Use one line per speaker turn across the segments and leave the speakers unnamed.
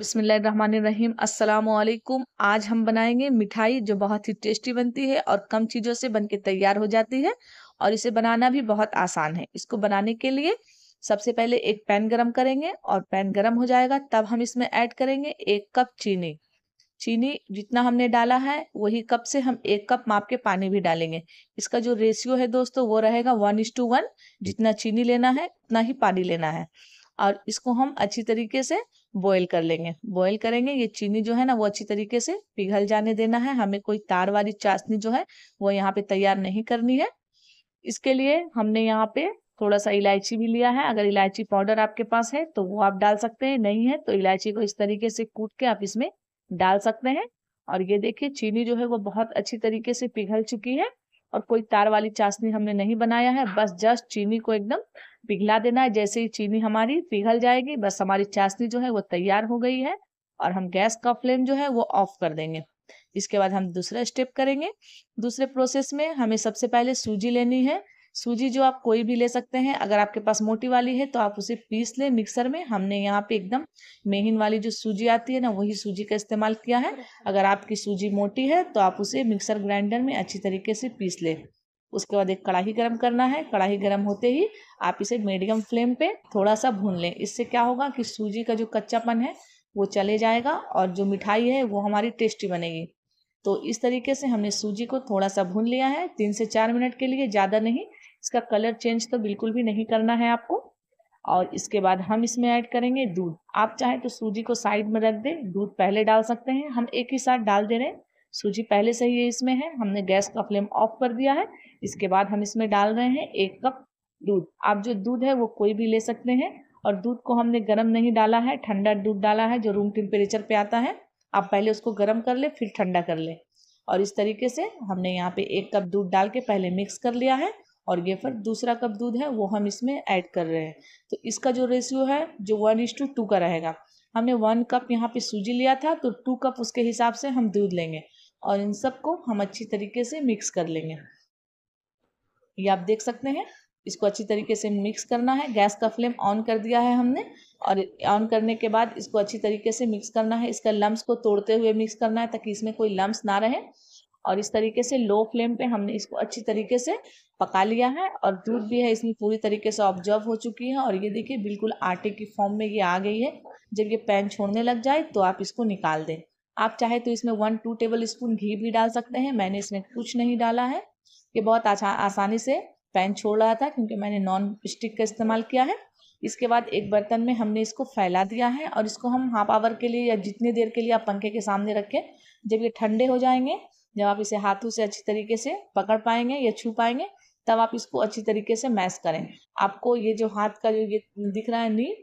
बिसमीम असलकुम आज हम बनाएंगे मिठाई जो बहुत ही टेस्टी बनती है और कम चीज़ों से बनके तैयार हो जाती है और इसे बनाना भी बहुत आसान है इसको बनाने के लिए सबसे पहले एक पैन गरम करेंगे और पैन गरम हो जाएगा तब हम इसमें ऐड करेंगे एक कप चीनी चीनी जितना हमने डाला है वही कप से हम एक कप माप के पानी भी डालेंगे इसका जो रेशियो है दोस्तों वो रहेगा वन इज टू वन जितना चीनी लेना है उतना ही पानी लेना है और इसको हम अच्छी तरीके से बॉईल कर लेंगे बॉईल करेंगे ये चीनी जो है ना वो अच्छी तरीके से पिघल जाने देना है हमें कोई तार वाली चाशनी जो है वो यहाँ पे तैयार नहीं करनी है इसके लिए हमने यहाँ पे थोड़ा सा इलायची भी लिया है अगर इलायची पाउडर आपके पास है तो वो आप डाल सकते हैं नहीं है तो इलायची को इस तरीके से कूट के आप इसमें डाल सकते हैं और ये देखिए चीनी जो है वो बहुत अच्छी तरीके से पिघल चुकी है और कोई तार वाली चाशनी हमने नहीं बनाया है बस जस्ट चीनी को एकदम पिघला देना है जैसे ही चीनी हमारी पिघल जाएगी बस हमारी चाशनी जो है वो तैयार हो गई है और हम गैस का फ्लेम जो है वो ऑफ कर देंगे इसके बाद हम दूसरा स्टेप करेंगे दूसरे प्रोसेस में हमें सबसे पहले सूजी लेनी है सूजी जो आप कोई भी ले सकते हैं अगर आपके पास मोटी वाली है तो आप उसे पीस लें मिक्सर में हमने यहाँ पे एकदम मेहिन वाली जो सूजी आती है ना वही सूजी का इस्तेमाल किया है अगर आपकी सूजी मोटी है तो आप उसे मिक्सर ग्राइंडर में अच्छी तरीके से पीस लें उसके बाद एक कढ़ाई गरम करना है कढ़ाई गरम होते ही आप इसे मीडियम फ्लेम पे थोड़ा सा भून लें इससे क्या होगा कि सूजी का जो कच्चापन है वो चले जाएगा और जो मिठाई है वो हमारी टेस्टी बनेगी तो इस तरीके से हमने सूजी को थोड़ा सा भून लिया है तीन से चार मिनट के लिए ज़्यादा नहीं इसका कलर चेंज तो बिल्कुल भी नहीं करना है आपको और इसके बाद हम इसमें ऐड करेंगे दूध आप चाहें तो सूजी को साइड में रख दें दूध पहले डाल सकते हैं हम एक ही साथ डाल दे रहे हैं सूजी पहले से ही इसमें है हमने गैस का फ्लेम ऑफ कर दिया है इसके बाद हम इसमें डाल रहे हैं एक कप दूध आप जो दूध है वो कोई भी ले सकते हैं और दूध को हमने गर्म नहीं डाला है ठंडा दूध डाला है जो रूम टेम्परेचर पे आता है आप पहले उसको गर्म कर ले फिर ठंडा कर ले और इस तरीके से हमने यहाँ पे एक कप दूध डाल के पहले मिक्स कर लिया है और ये फिर दूसरा कप दूध है वो हम इसमें ऐड कर रहे हैं तो इसका जो रेशियो है जो वन इज टू टू का रहेगा हमने वन कप यहाँ पे सूजी लिया था तो टू कप उसके हिसाब से हम दूध लेंगे और इन सबको हम अच्छी तरीके से मिक्स कर लेंगे ये आप देख सकते हैं इसको अच्छी तरीके से मिक्स करना है गैस का फ्लेम ऑन कर दिया है हमने और ऑन करने के बाद इसको अच्छी तरीके से मिक्स करना है इसका लम्ब को तोड़ते हुए मिक्स करना है ताकि इसमें कोई लम्ब ना रहे और इस तरीके से लो फ्लेम पे हमने इसको अच्छी तरीके से पका लिया है और दूध भी है इसमें पूरी तरीके से ऑब्जर्व हो चुकी है और ये देखिए बिल्कुल आटे की फॉर्म में ये आ गई है जब ये पैन छोड़ने लग जाए तो आप इसको निकाल दें आप चाहे तो इसमें वन टू टेबल स्पून घी भी डाल सकते हैं मैंने इसमें कुछ नहीं डाला है ये बहुत आसा, आसानी से पैन छोड़ रहा था क्योंकि मैंने नॉन स्टिक का इस्तेमाल किया है इसके बाद एक बर्तन में हमने इसको फैला दिया है और इसको हम हाफ आवर के लिए या जितनी देर के लिए आप पंखे के सामने रखें जब ये ठंडे हो जाएंगे जब आप इसे हाथों से अच्छी तरीके से पकड़ पाएंगे या छू पाएंगे तब आप इसको अच्छी तरीके से मैश करें आपको ये जो हाथ का जो ये दिख रहा है नील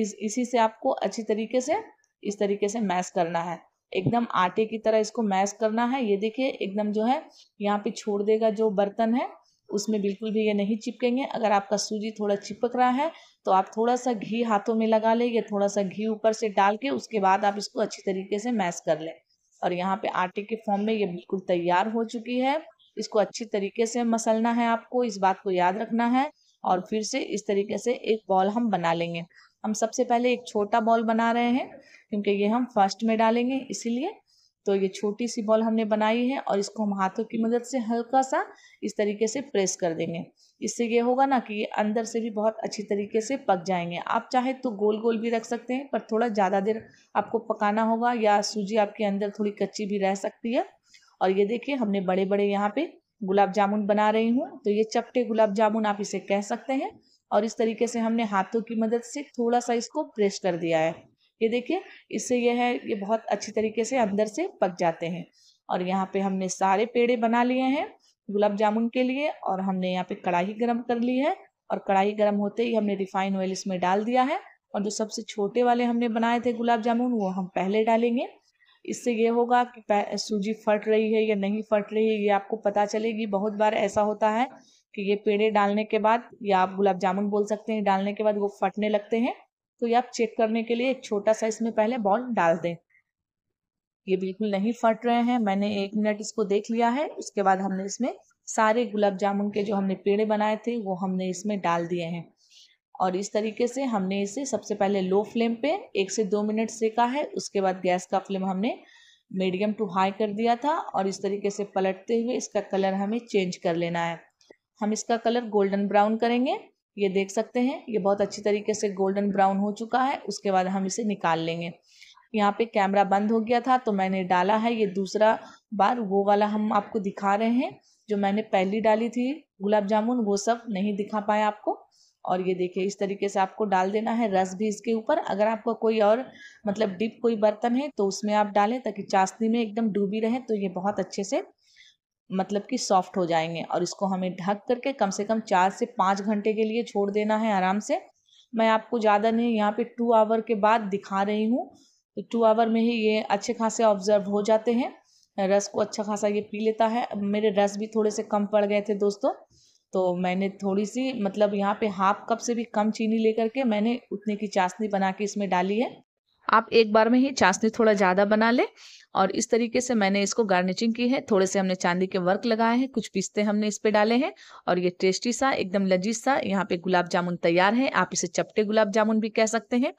इस इसी से आपको अच्छी तरीके से इस तरीके से मैश करना है एकदम आटे की तरह इसको मैश करना है ये देखिए एकदम जो है यहाँ पे छोड़ देगा जो बर्तन है उसमें बिल्कुल भी ये नहीं चिपकेंगे अगर आपका सूजी थोड़ा चिपक रहा है तो आप थोड़ा सा घी हाथों में लगा लें या थोड़ा सा घी ऊपर से डाल के उसके बाद आप इसको अच्छी तरीके से मैश कर लें और यहाँ पे आटे के फॉर्म में ये बिल्कुल तैयार हो चुकी है इसको अच्छी तरीके से मसलना है आपको इस बात को याद रखना है और फिर से इस तरीके से एक बॉल हम बना लेंगे हम सबसे पहले एक छोटा बॉल बना रहे हैं क्योंकि ये हम फर्स्ट में डालेंगे इसीलिए तो ये छोटी सी बॉल हमने बनाई है और इसको हम हाथों की मदद से हल्का सा इस तरीके से प्रेस कर देंगे इससे ये होगा ना कि ये अंदर से भी बहुत अच्छी तरीके से पक जाएंगे आप चाहे तो गोल गोल भी रख सकते हैं पर थोड़ा ज़्यादा देर आपको पकाना होगा या सूजी आपके अंदर थोड़ी कच्ची भी रह सकती है और ये देखिए हमने बड़े बड़े यहाँ पे गुलाब जामुन बना रही हूँ तो ये चपटे गुलाब जामुन आप इसे कह सकते हैं और इस तरीके से हमने हाथों की मदद से थोड़ा सा इसको प्रेस कर दिया है ये देखिए इससे यह है ये बहुत अच्छी तरीके से अंदर से पक जाते हैं और यहाँ पे हमने सारे पेड़े बना लिए हैं गुलाब जामुन के लिए और हमने यहाँ पे कढ़ाई गर्म कर ली है और कढ़ाई गर्म होते ही हमने रिफाइन ऑयल इसमें डाल दिया है और जो सबसे छोटे वाले हमने बनाए थे गुलाब जामुन वो हम पहले डालेंगे इससे ये होगा कि सूजी फट रही है या नहीं फट रही है ये आपको पता चलेगी बहुत बार ऐसा होता है कि ये पेड़े डालने के बाद या आप गुलाब जामुन बोल सकते हैं डालने के बाद वो फटने लगते हैं तो ये आप चेक करने के लिए एक छोटा सा इसमें पहले बॉल डाल दें ये बिल्कुल नहीं फट रहे हैं मैंने एक मिनट इसको देख लिया है उसके बाद हमने इसमें सारे गुलाब जामुन के जो हमने पेड़े बनाए थे वो हमने इसमें डाल दिए हैं और इस तरीके से हमने इसे सबसे पहले लो फ्लेम पे एक से दो मिनट सेका है उसके बाद गैस का फ्लेम हमने मीडियम टू हाई कर दिया था और इस तरीके से पलटते हुए इसका कलर हमें चेंज कर लेना है हम इसका कलर गोल्डन ब्राउन करेंगे ये देख सकते हैं ये बहुत अच्छी तरीके से गोल्डन ब्राउन हो चुका है उसके बाद हम इसे निकाल लेंगे यहाँ पे कैमरा बंद हो गया था तो मैंने डाला है ये दूसरा बार वो वाला हम आपको दिखा रहे हैं जो मैंने पहली डाली थी गुलाब जामुन वो सब नहीं दिखा पाया आपको और ये देखिए इस तरीके से आपको डाल देना है रस भी इसके ऊपर अगर आपको कोई और मतलब डिप कोई बर्तन है तो उसमें आप डालें ताकि चाशनी में एकदम डूबी रहे तो ये बहुत अच्छे से मतलब कि सॉफ्ट हो जाएंगे और इसको हमें ढक करके कम से कम चार से पाँच घंटे के लिए छोड़ देना है आराम से मैं आपको ज़्यादा नहीं यहाँ पे टू आवर के बाद दिखा रही हूँ तो टू आवर में ही ये अच्छे खासे ऑब्जर्व हो जाते हैं रस को अच्छा खासा ये पी लेता है मेरे रस भी थोड़े से कम पड़ गए थे दोस्तों तो मैंने थोड़ी सी मतलब यहाँ पे हाफ कप से भी कम चीनी लेकर के मैंने उतने की चाशनी बना के इसमें डाली है आप एक बार में ही चाशनी थोड़ा ज़्यादा बना लें और इस तरीके से मैंने इसको गार्निशिंग की है थोड़े से हमने चांदी के वर्क लगाए हैं कुछ पिस्ते हमने इस पे डाले हैं और ये टेस्टी सा एकदम लजीज सा यहाँ पे गुलाब जामुन तैयार है आप इसे चपटे गुलाब जामुन भी कह सकते हैं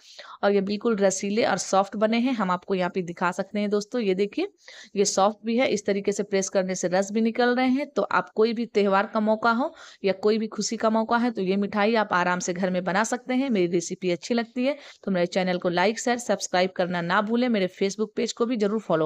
और ये बिल्कुल रसीले और सॉफ्ट बने हैं हम आपको यहाँ पे दिखा सकते हैं दोस्तों ये देखिए ये सॉफ्ट भी है इस तरीके से प्रेस करने से रस भी निकल रहे हैं तो आप कोई भी त्यौहार का मौका हो या कोई भी खुशी का मौका है तो ये मिठाई आप आराम से घर में बना सकते हैं मेरी रेसिपी अच्छी लगती है तो मेरे चैनल को लाइक शेयर सब्सक्राइब करना ना भूलें मेरे फेसबुक पेज को भी जरूर फॉलो